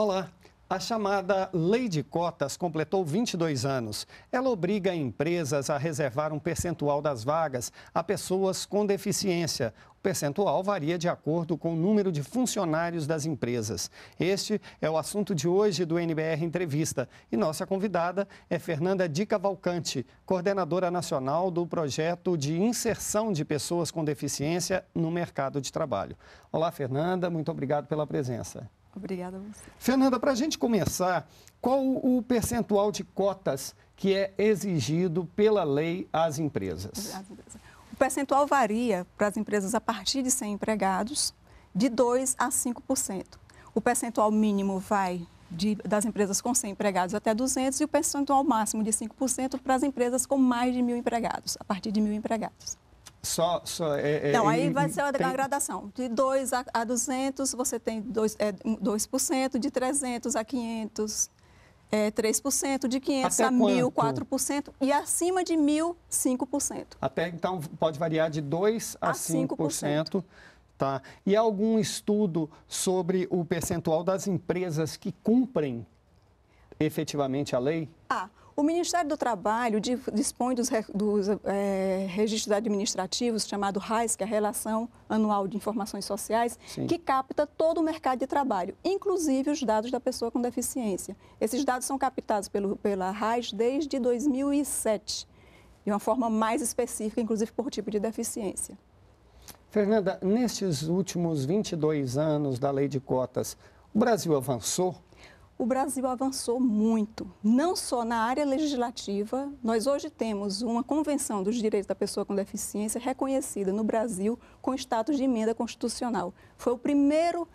Olá. A chamada Lei de Cotas completou 22 anos. Ela obriga empresas a reservar um percentual das vagas a pessoas com deficiência. O percentual varia de acordo com o número de funcionários das empresas. Este é o assunto de hoje do NBR Entrevista. E nossa convidada é Fernanda Di Cavalcante, coordenadora nacional do projeto de inserção de pessoas com deficiência no mercado de trabalho. Olá, Fernanda. Muito obrigado pela presença. Obrigada a você. Fernanda, para a gente começar, qual o percentual de cotas que é exigido pela lei às empresas? empresas. O percentual varia para as empresas a partir de 100 empregados, de 2% a 5%. O percentual mínimo vai de, das empresas com 100 empregados até 200 e o percentual máximo de 5% para as empresas com mais de mil empregados, a partir de mil empregados. Só, só é, então, é, aí vai ser uma tem... gradação. De 2 a, a 200, você tem 2%, é, 2% de 300 a 500, é, 3%, de 500 Até a 1.000, 4%, e acima de 1.000, 5%. Até, então, pode variar de 2% a, a 5%. 5%. Tá. E algum estudo sobre o percentual das empresas que cumprem efetivamente a lei? Ah, o Ministério do Trabalho dispõe dos, dos é, registros administrativos, chamado RAIS, que é a Relação Anual de Informações Sociais, Sim. que capta todo o mercado de trabalho, inclusive os dados da pessoa com deficiência. Esses dados são captados pelo, pela RAIS desde 2007, de uma forma mais específica, inclusive por tipo de deficiência. Fernanda, nestes últimos 22 anos da lei de cotas, o Brasil avançou o Brasil avançou muito, não só na área legislativa. Nós hoje temos uma Convenção dos Direitos da Pessoa com Deficiência reconhecida no Brasil com status de emenda constitucional. Foi o primeiro,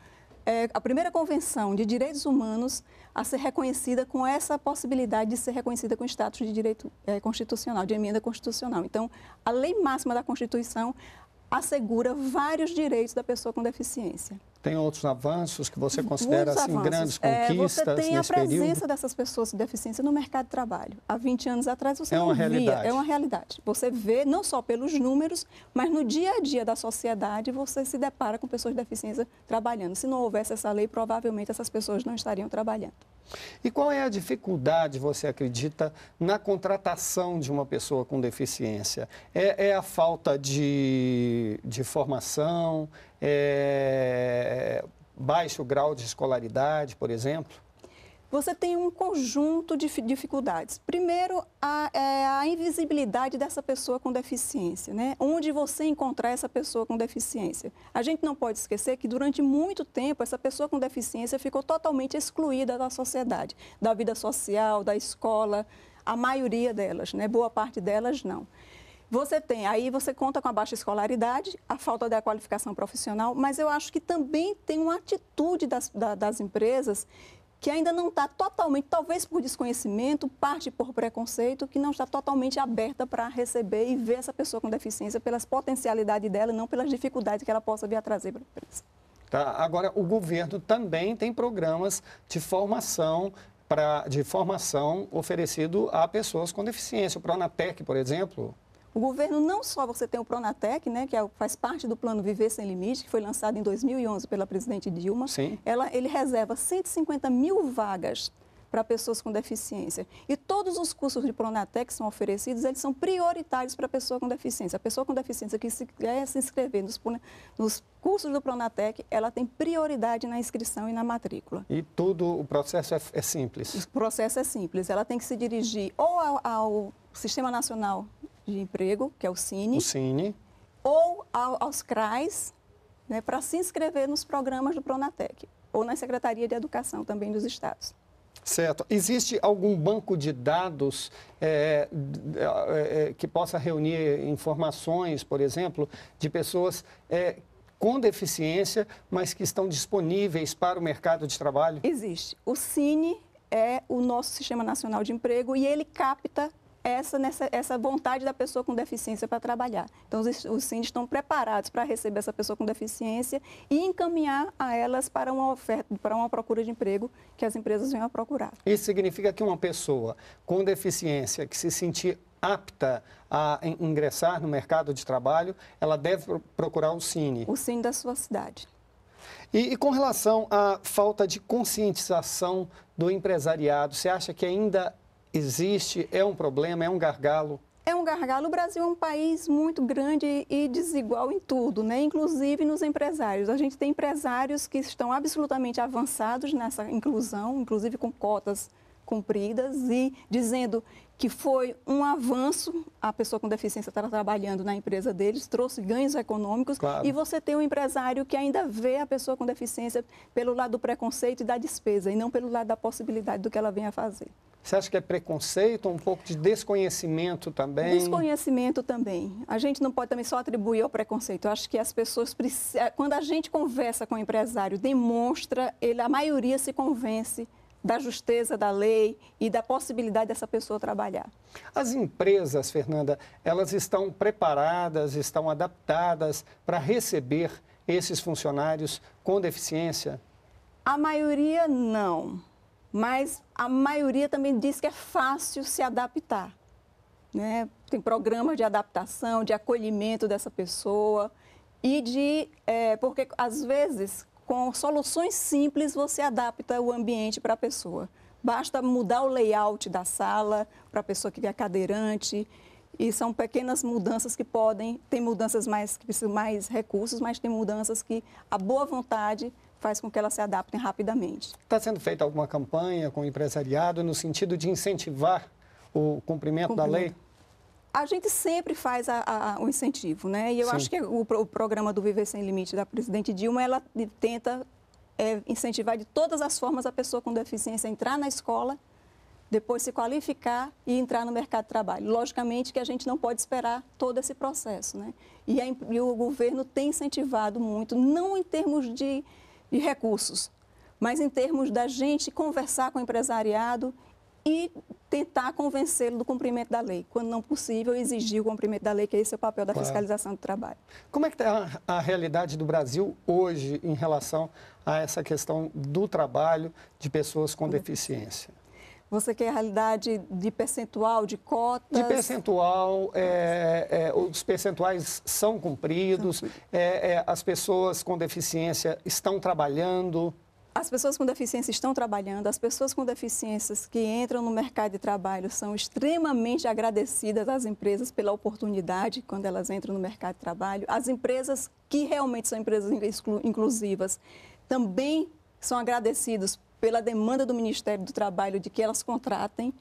é, a primeira convenção de direitos humanos a ser reconhecida com essa possibilidade de ser reconhecida com status de direito é, constitucional, de emenda constitucional. Então, a lei máxima da Constituição assegura vários direitos da pessoa com deficiência. Tem outros avanços que você considera assim, grandes conquistas? É, você tem a presença período? dessas pessoas com deficiência no mercado de trabalho. Há 20 anos atrás você é não via. Realidade. É uma realidade. Você vê não só pelos números, mas no dia a dia da sociedade você se depara com pessoas de deficiência trabalhando. Se não houvesse essa lei, provavelmente essas pessoas não estariam trabalhando. E qual é a dificuldade, você acredita, na contratação de uma pessoa com deficiência? É, é a falta de, de formação? É, é baixo grau de escolaridade, por exemplo? você tem um conjunto de dificuldades. Primeiro, a, é, a invisibilidade dessa pessoa com deficiência, né? Onde você encontrar essa pessoa com deficiência. A gente não pode esquecer que durante muito tempo essa pessoa com deficiência ficou totalmente excluída da sociedade, da vida social, da escola, a maioria delas, né? Boa parte delas não. Você tem, aí você conta com a baixa escolaridade, a falta da qualificação profissional, mas eu acho que também tem uma atitude das, da, das empresas que ainda não está totalmente, talvez por desconhecimento, parte por preconceito, que não está totalmente aberta para receber e ver essa pessoa com deficiência pelas potencialidades dela, não pelas dificuldades que ela possa vir a trazer para a empresa. Tá. Agora, o governo também tem programas de formação para, de formação oferecido a pessoas com deficiência. O Pronatec, por exemplo. O governo não só você tem o Pronatec, né, que é faz parte do plano Viver Sem Limite, que foi lançado em 2011 pela presidente Dilma. Sim. Ela, ele reserva 150 mil vagas para pessoas com deficiência. E todos os cursos de Pronatec que são oferecidos, eles são prioritários para a pessoa com deficiência. A pessoa com deficiência que se, quer se inscrever nos, nos cursos do Pronatec, ela tem prioridade na inscrição e na matrícula. E tudo, o processo é, é simples? O processo é simples. Ela tem que se dirigir ou ao, ao Sistema Nacional de emprego, que é o Cine. O Cine. Ou ao, aos CRAs, né, para se inscrever nos programas do Pronatec ou na Secretaria de Educação também dos estados. Certo. Existe algum banco de dados é, é, é, que possa reunir informações, por exemplo, de pessoas é, com deficiência, mas que estão disponíveis para o mercado de trabalho? Existe. O Cine é o nosso Sistema Nacional de Emprego e ele capta essa, nessa, essa vontade da pessoa com deficiência para trabalhar. Então, os, os estão preparados para receber essa pessoa com deficiência e encaminhar a elas para uma oferta, para uma procura de emprego que as empresas venham a procurar. Isso significa que uma pessoa com deficiência que se sentir apta a ingressar no mercado de trabalho, ela deve procurar o Cine. O Cine da sua cidade. E, e, com relação à falta de conscientização do empresariado, você acha que ainda Existe, é um problema, é um gargalo? É um gargalo. O Brasil é um país muito grande e desigual em tudo, né? inclusive nos empresários. A gente tem empresários que estão absolutamente avançados nessa inclusão, inclusive com cotas cumpridas e dizendo que foi um avanço. A pessoa com deficiência estava tá trabalhando na empresa deles, trouxe ganhos econômicos. Claro. E você tem um empresário que ainda vê a pessoa com deficiência pelo lado do preconceito e da despesa, e não pelo lado da possibilidade do que ela vem a fazer. Você acha que é preconceito, um pouco de desconhecimento também? Desconhecimento também. A gente não pode também só atribuir ao preconceito. Eu acho que as pessoas precisam. Quando a gente conversa com o empresário, demonstra, ele, a maioria se convence da justeza da lei e da possibilidade dessa pessoa trabalhar. As empresas, Fernanda, elas estão preparadas, estão adaptadas para receber esses funcionários com deficiência? A maioria não, mas a maioria também diz que é fácil se adaptar. Né? Tem programas de adaptação, de acolhimento dessa pessoa e de. É, porque às vezes com soluções simples, você adapta o ambiente para a pessoa. Basta mudar o layout da sala para a pessoa que é cadeirante. E são pequenas mudanças que podem, tem mudanças mais, que precisam mais recursos, mas tem mudanças que a boa vontade faz com que elas se adaptem rapidamente. Está sendo feita alguma campanha com o empresariado no sentido de incentivar o cumprimento, cumprimento. da lei? a gente sempre faz a, a, o incentivo, né? E eu Sim. acho que o, o, programa do Viver Sem Limite da presidente Dilma, ela tenta é, incentivar de todas as formas a pessoa com deficiência a entrar na escola, depois se qualificar e entrar no mercado de trabalho. Logicamente que a gente não pode esperar todo esse processo, né? E, a, e o governo tem incentivado muito, não em termos de, de recursos, mas em termos da gente conversar com o empresariado e tentar convencê-lo do cumprimento da lei. Quando não possível, exigir o cumprimento da lei, que esse é o papel da claro. fiscalização do trabalho. Como é que está a, a realidade do Brasil hoje em relação a essa questão do trabalho de pessoas com é deficiência? Você quer a realidade de percentual, de cotas? De percentual, é, é, os percentuais são cumpridos, é, é, as pessoas com deficiência estão trabalhando as pessoas com deficiência estão trabalhando, as pessoas com deficiências que entram no mercado de trabalho são extremamente agradecidas às empresas pela oportunidade quando elas entram no mercado de trabalho. As empresas que realmente são empresas inclusivas também são agradecidas pela demanda do Ministério do Trabalho de que elas contratem.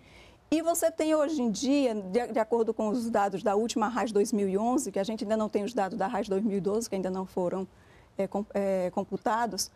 E você tem hoje em dia, de, acordo com os dados da última RAS 2011, que a gente ainda não tem os dados da RAS 2012, que ainda não foram é, é computados,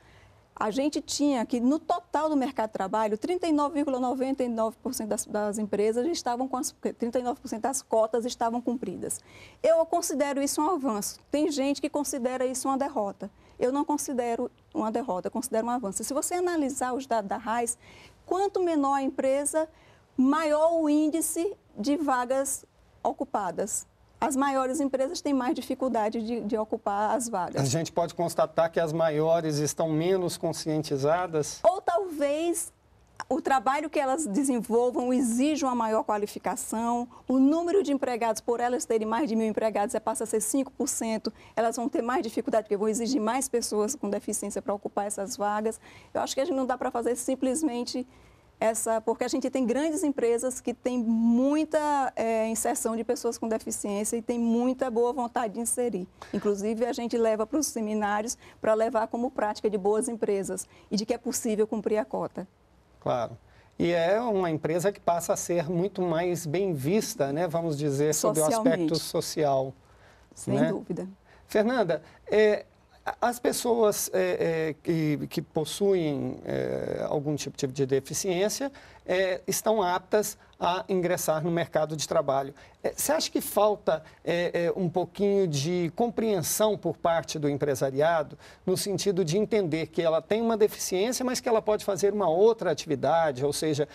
a gente tinha que, no total do mercado de trabalho, 39,99% das, das, empresas estavam com as 39% das cotas estavam cumpridas. Eu considero isso um avanço. Tem gente que considera isso uma derrota. Eu não considero uma derrota, eu considero um avanço. Se você analisar os dados da RAIS, quanto menor a empresa, maior o índice de vagas ocupadas as maiores empresas têm mais dificuldade de, de, ocupar as vagas. A gente pode constatar que as maiores estão menos conscientizadas? Ou talvez o trabalho que elas desenvolvam exige uma maior qualificação, o número de empregados, por elas terem mais de mil empregados, é, passa a ser 5%, elas vão ter mais dificuldade, porque vão exigir mais pessoas com deficiência para ocupar essas vagas. Eu acho que a gente não dá para fazer simplesmente essa, porque a gente tem grandes empresas que têm muita é, inserção de pessoas com deficiência e tem muita boa vontade de inserir. Inclusive, a gente leva para os seminários para levar como prática de boas empresas e de que é possível cumprir a cota. Claro. E é uma empresa que passa a ser muito mais bem vista, né? vamos dizer, sobre o aspecto social. Sem né? dúvida. Fernanda, é, as pessoas é, é, que, que, possuem é, algum tipo de deficiência é, estão aptas a ingressar no mercado de trabalho. É, você acha que falta é, um pouquinho de compreensão por parte do empresariado, no sentido de entender que ela tem uma deficiência, mas que ela pode fazer uma outra atividade, ou seja,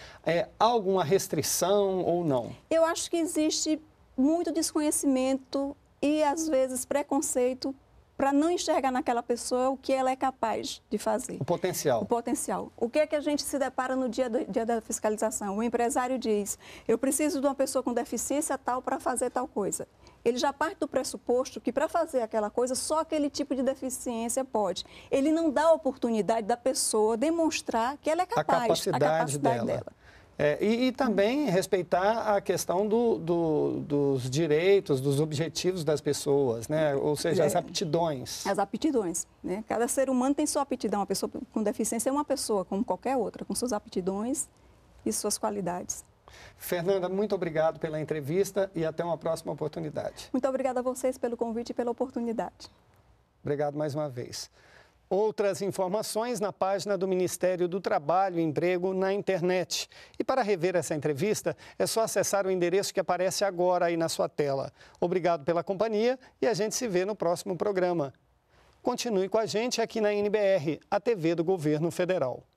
alguma restrição ou não? Eu acho que existe muito desconhecimento e, às vezes, preconceito para não enxergar naquela pessoa o que ela é capaz de fazer. O potencial. O potencial. O que é que a gente se depara no dia, do, dia da fiscalização? O empresário diz: eu preciso de uma pessoa com deficiência tal para fazer tal coisa ele já parte do pressuposto que para fazer aquela coisa só aquele tipo de deficiência pode. Ele não dá a oportunidade da pessoa demonstrar que ela é capaz, a capacidade, a capacidade dela. dela. É, e, e, também respeitar a questão do, do, dos direitos, dos objetivos das pessoas, né? ou seja, as é. aptidões. As aptidões. Né? Cada ser humano tem sua aptidão. A pessoa com deficiência é uma pessoa, como qualquer outra, com suas aptidões e suas qualidades. Fernanda, muito obrigado pela entrevista e até uma próxima oportunidade. Muito obrigada a vocês pelo convite e pela oportunidade. Obrigado mais uma vez. Outras informações na página do Ministério do Trabalho e Emprego na internet. E para rever essa entrevista, é só acessar o endereço que aparece agora aí na sua tela. Obrigado pela companhia e a gente se vê no próximo programa. Continue com a gente aqui na NBR, a TV do Governo Federal.